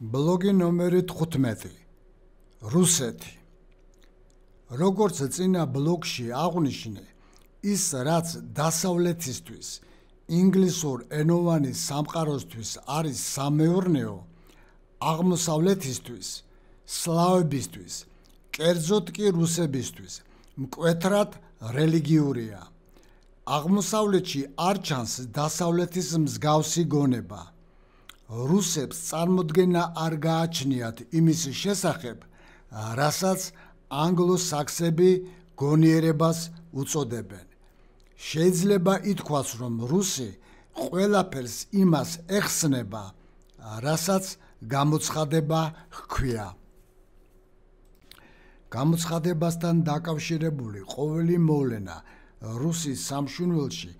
ბლოგი ნომერი 15 რუსეთი როგორც წინა ბლოგში აღვნიშნე ის რაც დასავლეთისთვის ინგლისურ ენოვანი სამყაროსთვის არის სამეურნეო აღმოსავლეთისთვის სლავებისთვის კერძოდ კი რუსებისთვის მკვეთრად რელიგიურია აღმოსავლეთში არ ჩანს დასავლეთის მსგავსი გონება რუსებს წარმოდგენა არ გააჩნიათ იმის შესახებ, რასაც ანგლო-საქსები გონიერებას უწოდებენ. შეიძლება ითქვას, რომ რუსი ყველაფერს იმას ეხსნება, რასაც გამოცხადება ჰქვია. გამოცხადებასთან დაკავშირებული ყოველი მოვლენა რუსის სამშვინველში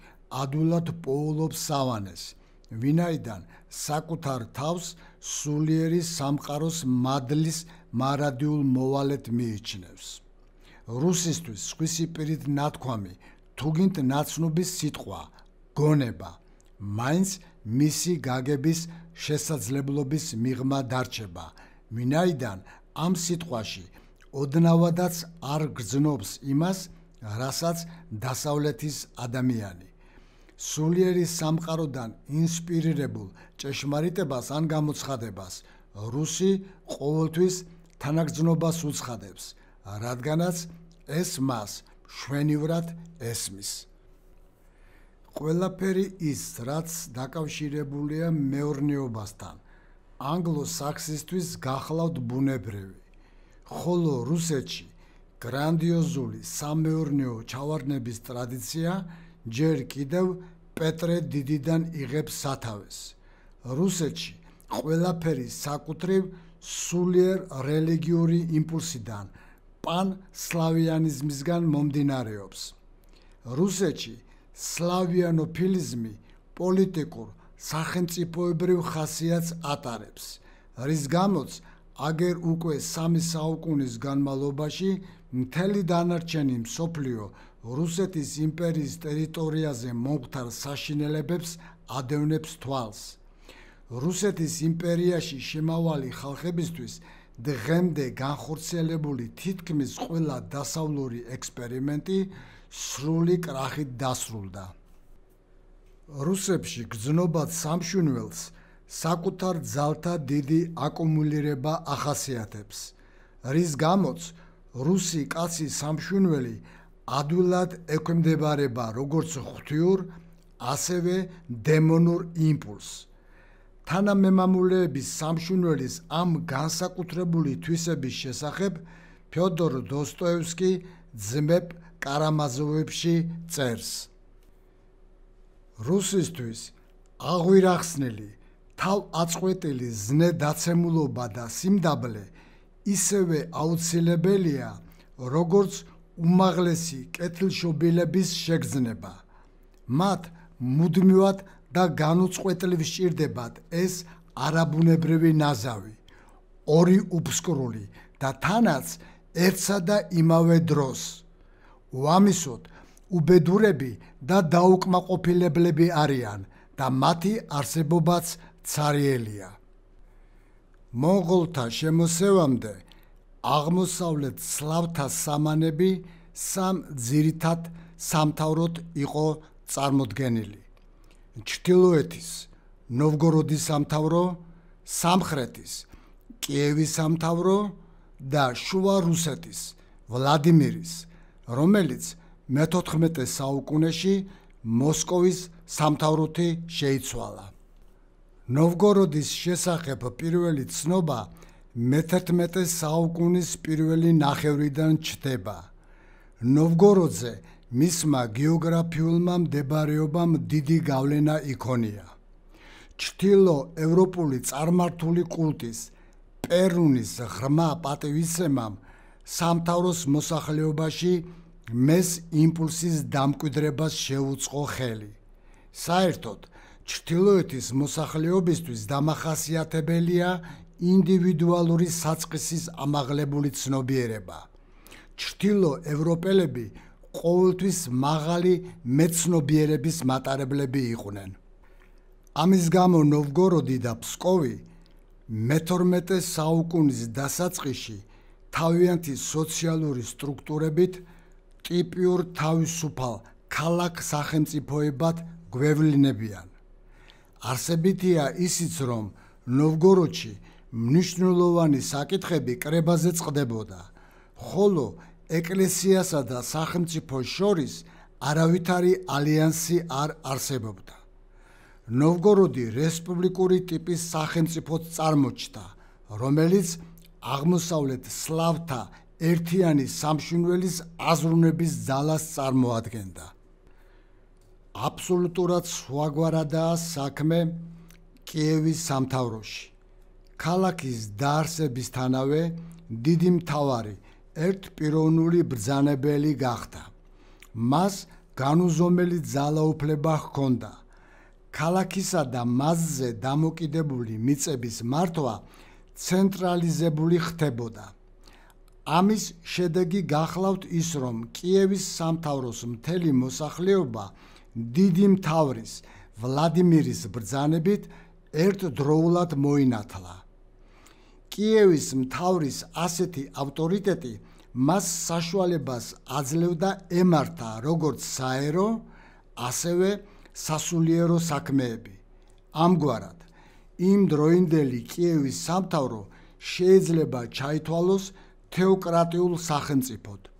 ადვილად პოულობს სავანეს. ვინაიდან საკუთარ თავს სულიერი სამყაროს მადლის მარადიულ მოვალეთ მიიჩნევს. რუსისტვის სხვისი პირით ნათქვამი თუგინტ ნაცნობის სიტყვა გონება მაინც მისი გაგების შესაძლებლობის მიღმა დარჩება ვინაიდან ამ სიტყვაში ოდნავადაც არ გძნობს იმას რასაც დასავლეთის ადამიანი სულიერი სამყაროდან ინსპირირებულ ჭეშმარიტებას ან გამოცხადებას რუსი ყოველთვის თანაგზნობას უცხადებს, რადგანაც ეს მას შვენივრად ესმის. ყველაფერი ის, რაც დაკავშირებულია მეურნეობასთან, ანგლო-საქსისტვის გახლავთ ბუნებრივი. ხოლო რუსეთში გრანდიოზული სამეურნეო ჩავარდნების ტრადიცია ჯერ კიდევ პეტრე დიდიდან იღებს სათავეს. რუსეთში ყველაფერი საკუთრივ სულიერ რელიგიური იმპულსიდან, პან სლავიანიზმისგან მომდინარეობს. რუსეთში სლავიანოფილიზმი პოლიტიკურ სახელმწიფოებრივ ხასიათს ატარებს, რის გამოც აგერ უკვე სამი საუკუნის განმავლობაში მთელი დანარჩენი მსოფლიო რუსეთის იმპერიის ტერიტორიაზე მომხდარ საშინელებებს ადევნებს თვალს. რუსეთის იმპერიაში შემავალი ხალხებისთვის დღემდე განხორციელებული თითქმის ყველა დასავლური ექსპერიმენტი სრული კრახით დასრულდა. რუსებში გძნობად სამშვინველს საკუთარ ძალთა დიდი აკუმულირება ახასიათებს, რის გამოც რუსი კაცი სამშვინველი ადვილად ექვემდებარება როგორც ღთიურ, ასევე დემონურ იმპულსს. თანამემამულეების სამშვინვლის ამ განსაკუთრებული თვისების შესახებ ფიოდორ დოსტოევსკი ძმებ კარამაზოვებში წერს. რუსისთვის აღვირახსნილი თავ აწყვეტილი ზნე დაცემულობა და სიმდაბლე ისევე აუცილებელია როგორც უმაღლესი კეთილშობილების შეგზნება. მათ მუდმივად და განუწყვეტლივ სჭირდებათ ეს არაბუნებრივი ნაზავი, ორი უფსკრული და თანაც ერთსა და იმავე დროს. უამისოდ უბედურები და დაუკმაყოფილებლები არიან და მათი არსებობაც ცარიელია. მონღოლთა შემოსევამდე 1800 აღმოსავლეთ სლავთა სამანები სამ ძირითად სამთავროთ იყო წარმოდგენილი. ჩtildeოეთის ნოვგოროდის სამთავრო, სამხრეთის კიევის სამთავრო და შუა რუსეთის ვლადიმირის, რომელიც მე-14 საუკუნეში მოსკოვის სამთავროთი შეიცვალა. ნოვგოროდის შესახებ პირველი ცნობა მე-11 საუკუნის პირველი ნახევრიდან ჩდება. ნოვგოროდზე მისმა გეოგრაფიულმა მდებარეობამ დიდი გავლენა იქონია. ჩtildeo ევროპული წარმართული კულტის პერუნის ღრმა პატევისემამ სამთავროს მოსახლეობაში მეს იმპულსის დამკვიდრებას შეუწყო ხელი. საერთოდ ჩtildeოთის მოსახლეობისთვის დამახასიათებელია ინდივიდუალური საწყისის ამაღლებული ცნობიერება. ჩtildeo ევროპელები ყოველთვის მაღალი მეცნობიერების მატარებლები იყვნენ. ამის გამო ნოვგოროდი და ფსკოვი მე-12 საუკუნის დასაწყისში თავიანთი სოციალური სტრუქტურებით ტიპიურ თავისუფალ ქალაქ სახელმწიფოებად გვევლინებიან. არსებითია ისიც, რომ ნოვგოროდში მნიშვნელოვანი საკითხები კრებაზე წდებოდა, ხოლო ეკლესიასა და სახელმწიფო შორის არავითარი ალიანსი არ არსებობდა. ნოვგოროდი რესპუბლიკური ტიპის სახელმწიფოც წარმოჩნდა, რომელიც აღმოსავლეთ სლავთა ერთიანი სამშვინველის აზროვნების ძალას წარმოადგენდა. აბსოლუტურად სხვაგვარადაა საქმე კიევის სამთავროში. ქალაქის დაარსებისთანავე დიდი მთავარი ერთ პიროვნული ბრძანებელი გახდა. მას განუზომელი ძალაუფლება ჰქონდა. ქალაქისა და მასზე დამოკიდებული მიწების მართვა ცენტრალიზებული ხდებოდა. ამის შედეგი გახლავთ ის, რომ კიევის სამთავროს მთელი მოსახლეობა დიდი მთავრის ვლადიმირის ბრძანებით ერთდროულად მოინათლა. კიევის მთავრის ასეთი ავტორიტეტი მას საშუალებას აძლევდა ემართა როგორც საერო, ასევე სასულიერო საქმეები. ამგვარად, იმ დროინდელი კიევის სამთავრო შეიძლება ჩაითვალოს თეოკრატიულ სახელმწიფოდ.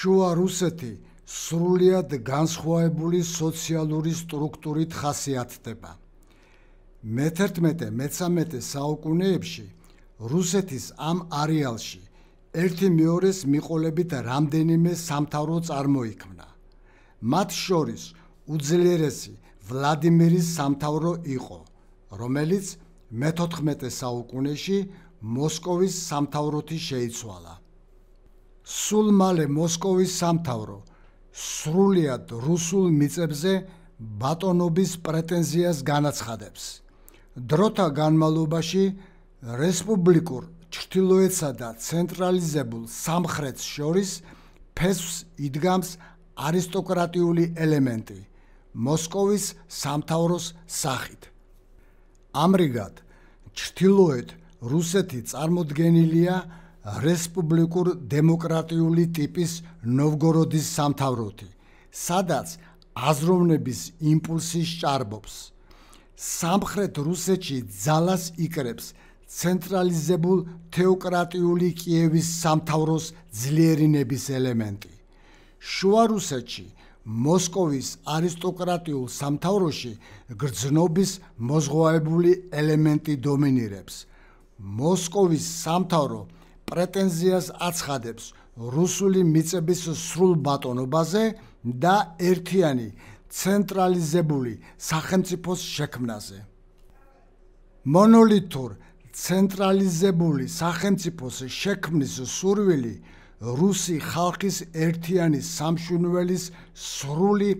შუა რუსეთი სრულიად განსხვავებული სოციალური სტრუქტურით ხასიათდება. მე-13-მე-13 საუკუნეებში რუსეთის ამ არეალში ერთი მეორეს მიყოლებით რამდენიმე სამთავრო წარმოიქმნა. მათ შორის უძლიერესი ვლადიმირის სამთავრო იყო, რომელიც მე-14 საუკუნეში მოსკოვის სამთავროთი შეიცვალა. სულ მალე მოსკოვის სამთავრო სრულიად რუსულ მიწებზე ბატონობის პრეტენზიას განაცხადებს. დროთა განმავლობაში რესპუბლიკურ ჩრდილოეთსა და ცენტრალიზებულ სამხრეთს შორის ფესვს იდგამს არისტოკრატიული ელემენტი მოსკოვის სამთავროს სახით. ამრიგად, ჩრდილოეთ რუსეთი წარმოდგენილია რესპუბლიკურ დემოკრატიული ტიპის ნოვგოროდის სამთავროთი, სადაც აზროვნების იმპულსი ჭარბობს. სამხრეთ რუსეთში ძალას იკრებს ცენტრალიზებულ თეოკრატიული კიევის სამთავროს ძლიერინების ელემენტი. შუა რუსეთში მოსკოვის არისტოკრატიულ სამთავროში გრძნობის მოზღვაებული ელემენტი დომინირებს. მოსკოვის სამთავრო პრეტენზიას აცხადებს რუსული მიწების სრულ ბატონობაზე და ერთიანი ცენტრალიზებული სახელმწიფოს შექმნაზე. მონოლითურ ცენტრალიზებული სახელმწიფოს შექმნის სურვილი რუსი ხალხის ერთიანი სამშვინველის სრული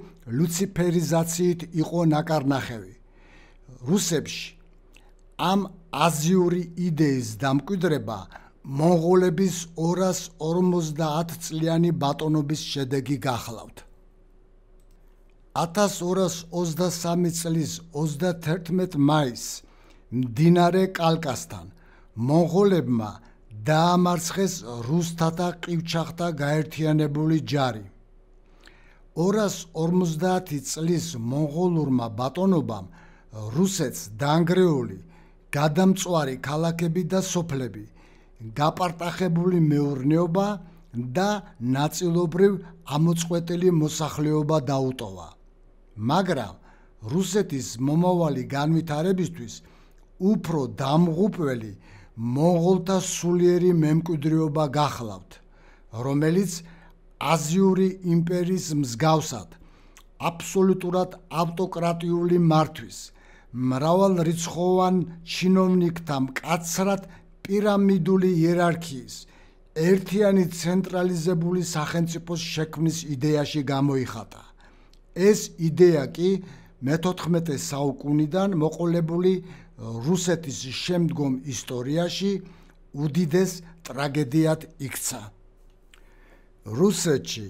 ლუციფერიზაციით იყო ნაკარნახევი. რუსებში ამ აზიური იდეის დამკვიდრება მონღოლების 240 წლიანი ბატონობის შედეგი გახლავთ. 1223 წლის 31 მაისს მდინარე კალკასთან მონღოლებმა დაამარცხეს რუსთათა ყივჩახთა გაერთიანებული ჯარი. 250 წლის მონღოლურმა ბატონობამ რუსეთს დაანგრეული გადამწვარი ქალაქები და სოფლები, გაპარტახებული მეურნეობა და ნაწილობრივ ამოწყვეტილი მოსახლეობა დაუტოვა. 1200 მაგრამ რუსეთის მომავალი განვითარებისთვის უფრო დამღუპველი მონღოლთა სულიერი მემკვიდრეობა გახლავთ, რომელიც აზიური იმპერიის მსგავსად აბსოლუტურად ავტოკრატიული მართვის მრავალ რიცხოვან чиновниკთა მკაცრად пирамиდული იერარქიის ერთიანი ცენტრალიზებული სახელმწიფოს შექმნის იდეაში გამოიხატა. ეს იდეა კი მე-14 საუკუნიდან მოყოლებული რუსეთის შემდგომ ისტორიაში უდიდეს ტრაგედიად იქცა. რუსეთში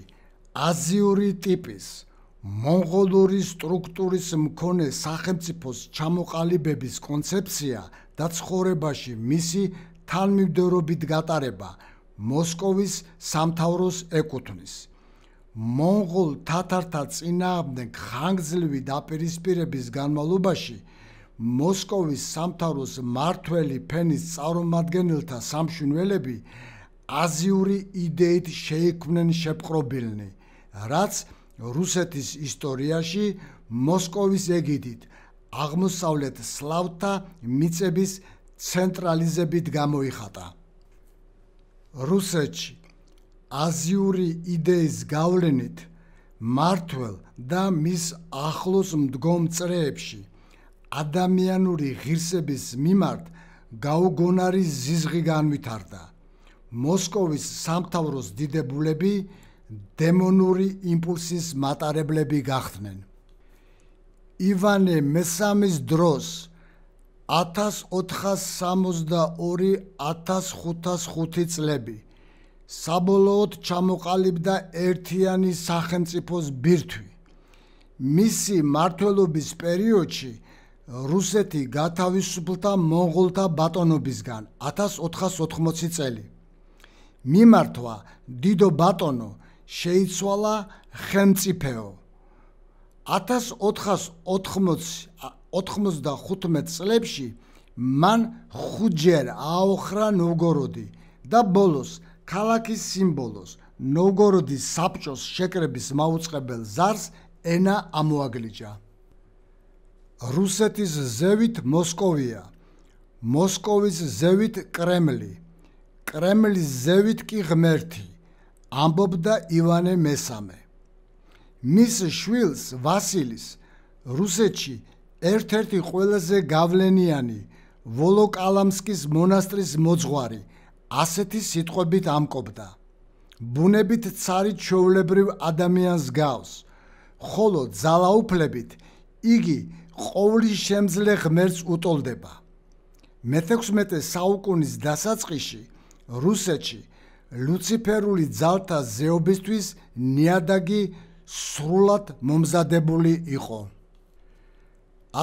აზიური ტიპის მონღოლური სტრუქტურის მქონე სახელმწიფოს ჩამოყალიბების კონცეფცია და ცხოვრებაში მისი თანმიმდევრობით გატარება მოსკოვის სამთავროს ეკუთვნის. 1917 მონღოლ თათართა წინააღმდეგ ხანგრძლივი დაპირისპირების განმავლობაში მოსკოვის სამთავროს მართველი ფენის წარმომადგენელთა სამშვინველები აზიური იდეით შეიქმნენ შეპყრობილნი, რაც რუსეთის ისტორიაში მოსკოვის ეგიდით აღმოსავლეთ სლავთა მიწების ცენტრალიზებით გამოიხატა. რუსეთში აზიური იდეის გავლენით მართველ და მის ახლოს მდგომ წრეებში ადამიანური ღირსების მიმართ გაუგონარი ზიზღი განვითარდა. მოსკოვის სამთავროს დიდებულები დემონური იმპულსის მატარებლები გახდნენ. ივანე მესამის დროს 1462-1505 წლები საბოლოოდ ჩამოყალიბდა ერთიანი სახელმწიფოს ბირთვი. მისი მართლობის პერიოდში რუსეთი გათავისუფლდა მონღოლთა ბატონობისგან 1480 წელი. მიმართვა დიდო ბატონო შეიცვალა ხელმწიფეო. 1495 წლებში მან ხუჯერ აოხრა ნოგოროდი და ბოლოს 1500 ქალაქის სიმბოლოს ნოვგოროდის საბჭოს შეკრების მაუწყებელ ზარს ენა ამოაგლიჯა. რუსეთის ზევით მოსკოვია, მოსკოვის ზევით კრემლი, კრემლის ზევით კი ღმერთი, ამბობდა ივანე მესამე. მის შვილს ვასილის რუსეთში ერთ-ერთი ყველაზე გავლენიანი ვოლოკალამსკის მონასტრის მოძღვარი ასეთი სიტყვებით ამკობდა: "ბუნებით цари ჩოვლებრივ ადამიანს გავს, ხოლო ძალაუფლებით იგი ყოვლის შემძლე ღმერთს უტოლდება." მე-16 საუკუნის დასაწყისში რუსეთში ლუციფერული ძალთა ზეობისთვის ნიადაგი სრულად მომზადებული იყო.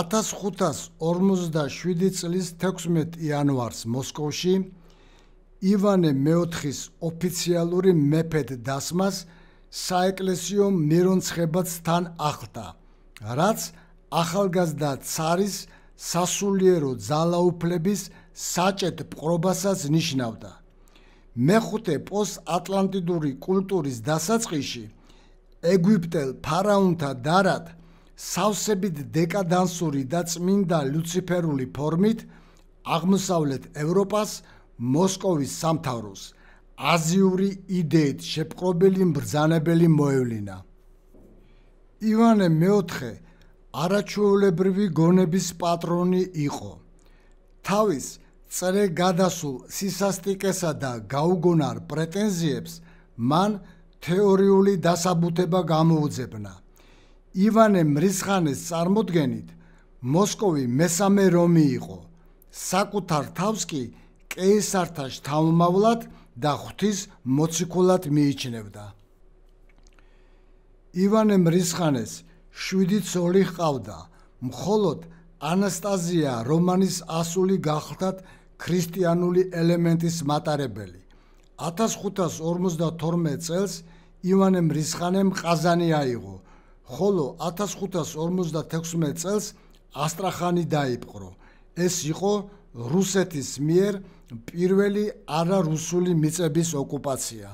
1557 წლის 16 იანვარს მოსკოვში ივანე მეოთხის ოფიციალური მეფეთ დასმას საეკლესიო მირონცხებაც თან ახლდა რაც ახალგაზრდა цаრის სასულიერო ძალაუფლების საჭეთ პყრობასაც ნიშნავდა მეხუთე პოსტატლანტიდური კულტურის დასაწყისში ეგვიპტელ ფარაონთა დარად სავსებით დეკადანსური და წმინდა ლუციფერული ფორმით აღმოსავლეთ ევროპას მოსკოვის სამთავროს აზიური იდეით შეპყრობილი მბრძანებელი მოევლინა. ივანე მეოთხე არაჩვეულებრივი გონების პატრონი იყო. თავის წრე გადასულ სისასტიკესა და გაუგონარ პრეტენზიებს მან თეორიული დასაბუთება გამოუძებნა. ივანე მრისხანეს წარმოდგენით მოსკოვი მესამე რომი იყო. საკუთარ თავს კი კეისართა შთამომავლად და ღვთის მოციქულად მიიჩნევდა. ივანე მრისხანეს შვიდი ცოლი ჰყავდა, მხოლოდ ანასტაზია რომანის ასული გახლდათ ქრისტიანული ელემენტის მატარებელი. 1542 წელს ივანე მრისხანემ ყაზანი აიღო, ხოლო 1546 წელს ასტრახანი დაიპყრო. ეს იყო რუსეთის მიერ პირველი არარუსული მიწების ოკუპაცია.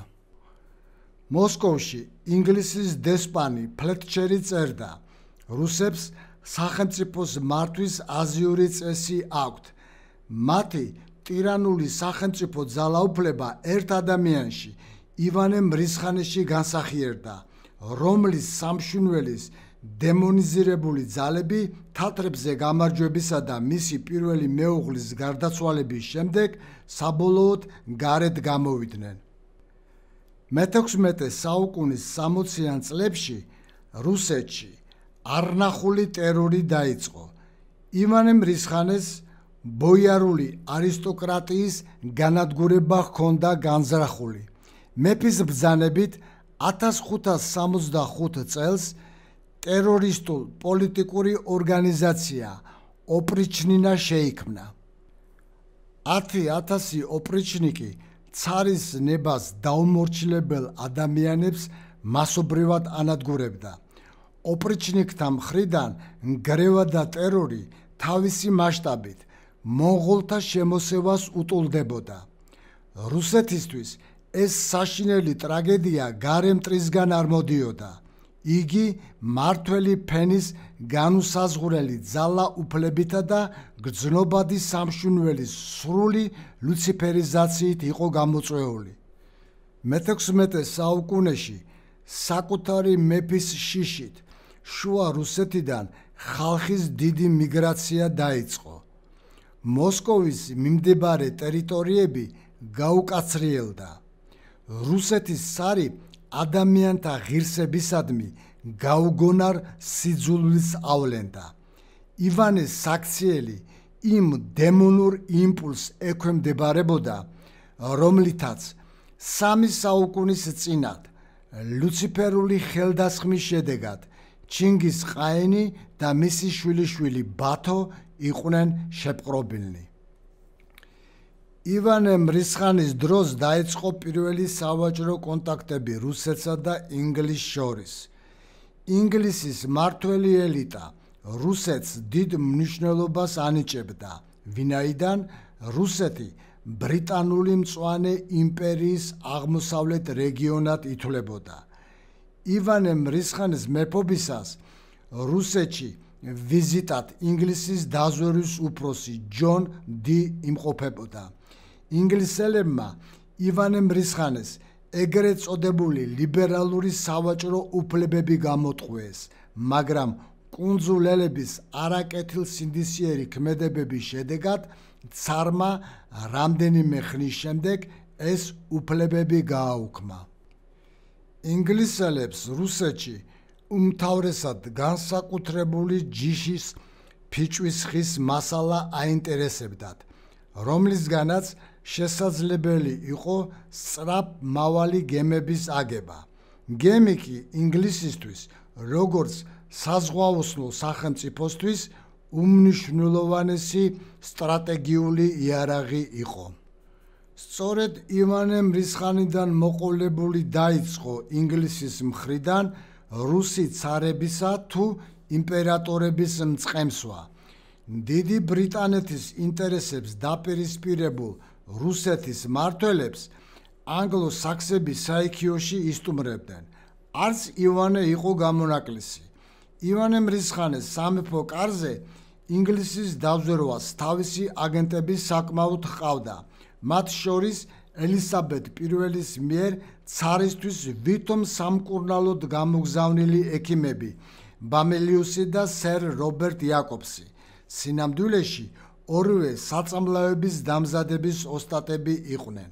მოსკოვში ინგლისის დესპანი ფლეტჩერი წერდა: რუსებს სახელმწიფოს მართვის აზიური წესი აქვთ. მათი ტირანული სახელმწიფო ძალაუფლება ერთ ადამიანში, ივანე მრისხანეში განსახიერდა, რომლის სამშვინველის დემონიზირებული ძალები თათრებზე გამარჯვებისა და მისი პირველი მეუღლის გარდაცვალების შემდეგ საბოლოოდ გარეთ გამოვიდნენ. მე-16 საუკუნის 60-იან წლებში რუსეთში არნახული ტერორი დაიწყო. ივანე მრისხანეს ბოიარული არისტოკრატიის განადგურება ჰქონდა განზრახული. მეფის ბრძანებით 1565 წელს ტერორისტულ პოლიტიკური ორგანიზაცია ოპრიჩნინა შეიქმნა. 10000 ოპრიჩნიკი ცარის ნებას დაუმორჩილებელ ადამიანებს მასობრივად ანადგურებდა. ოპრიჩნიკთა მხრიდან გრევა და ტერორი თავისი მასშტაბით მონღოლთა შემოსევას უტოლდებოდა. რუსეთისთვის ეს საშინელი ტრაგედია გარემტრისგან არ მოდიოდა. იგი მართველი ფენის განუსაზღვრელი ძალაუფლებითა და გძნობადი სამშვინველის სრული ლუციფერიზაციით იყო გამოწვეული. მე-16 საუკუნეში საკუთარი მეფის შიშით შუა რუსეთიდან ხალხის დიდი მიგრაცია დაიწყო. მოსკოვის მიმდებარე ტერიტორიები გაუკაცრიელდა. რუსეთის სარი ადამიანთა ღირსებისადმი გაუგონარ სიძულვილს ავლენდა. ივანეს საქციელი იმ დემონურ იმპულს ექვემდებარებოდა, რომლითაც სამი საუკუნის წინათ ლუციფერული ხელდასხმის შედეგად ჩინგის ყაენი და მისი შვილიშვილი ბათო იყვნენ შეპყრობილნი. ივანე მრისხანის დროს დაიწყო პირველი სავაჭრო კონტაქტები რუსეთსა და ინგლის შორის. ინგლისის მართველი ელიტა რუსეთს დიდ მნიშვნელობას ანიჭებდა, ვინაიდან რუსეთი ბრიტანული მწვანე იმპერიის აღმოსავლეთ რეგიონად ითვლებოდა. ივანე მრისხანის მეფობისას რუსეთში ვიზიტად ინგლისის დაზვერვის უფროსი ჯონ დი იმყოფებოდა. ინგლისელებმა ივანე მრისხანეს ეგრეთ წოდებული ლიბერალური სავაჭრო უფლებები გამოთქვეს, მაგრამ კონძულელების არაკეთილ სინდისიერი ქმედებების შედეგად царმა რამდენიმე ხნის შემდეგ ეს უფლებები გააუქმა. ინგლისელებს რუსეთში უმთავრესად განსაკუთრებული ჯიშის ფიჭვის ხის მასალა აინტერესებდათ, რომლისგანაც შესაძლებელი იყო სწრაფ მავალი გემების აგება. გემი კი ინგლისისტვის, როგორც საზღვაოსნო სახელმწიფოსთვის უმნიშვნელოვანესი სტრატეგიული იარაღი იყო. სწორედ ივანე მრისხანიდან მოყოლებული დაიწყო ინგლისის მხრიდან რუსი ცარებისა თუ იმპერატორების მწყემსვა. დიდი ბრიტანეთის ინტერესებს დაპირისპირებული რუსეთის მართველებს ანგლო-საქსების საიქიოში ისტუმრებდნენ. არც ივანე იყო გამონაკლისი. ივანემ რისხანეს სამეფო კარზე ინგლისის დაძერვას თავისი აგენტების საკმაოდ ჰყავდა. მათ შორის ელისაბედ პირველის მიერ ცარისთვის ვითომ სამკურნალოდ გამოგზავნილი ექიმები ბამელიუსი და სერ რობერტ იაკობსი. სინამდვილეში ორივე საწამლავების დამზადების ოსტატები იყვნენ.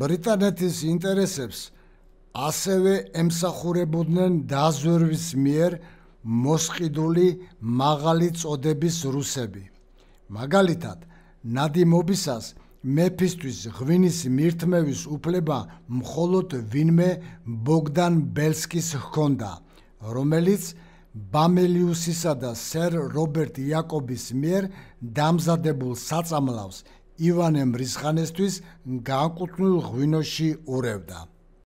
ბრიტანეთის ინტერესებს ასევე ემსახურებოდნენ დაზვერვის მიერ მოსყიდული მაღალი წოდების რუსები. მაგალითად, ნადიმობისას მეფისთვის ღვინის მირთმევის უფლება მხოლოდ ვინმე ბოგდან ბელსკის ჰქონდა, რომელიც 1700 ბამელიუსისა და სერ რობერტ იაკობის მიერ დამზადებულ საწამლავს ივანემ რისხანესთვის განკუთვნილ ღვინოში ურევდა.